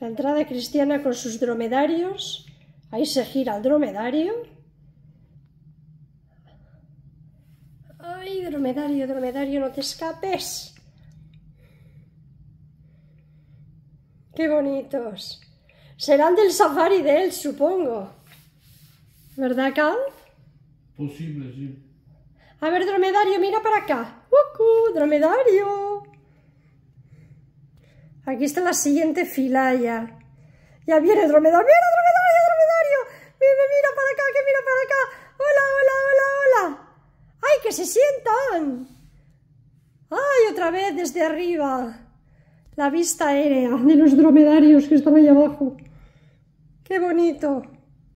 La entrada cristiana con sus dromedarios, ahí se gira el dromedario. ¡Ay, dromedario, dromedario, no te escapes! ¡Qué bonitos! Serán del safari de él, supongo. ¿Verdad, Cal? Posible, sí. A ver, dromedario, mira para acá. ¡Ucu, dromedario! Aquí está la siguiente fila ya. Ya viene dromedario. ¡Mira, dromedario, dromedario! ¡Mira, mira para acá, que mira para acá! ¡Hola, hola, hola, hola! ¡Ay, que se sientan! ¡Ay, otra vez desde arriba! La vista aérea de los dromedarios que están ahí abajo. ¡Qué bonito!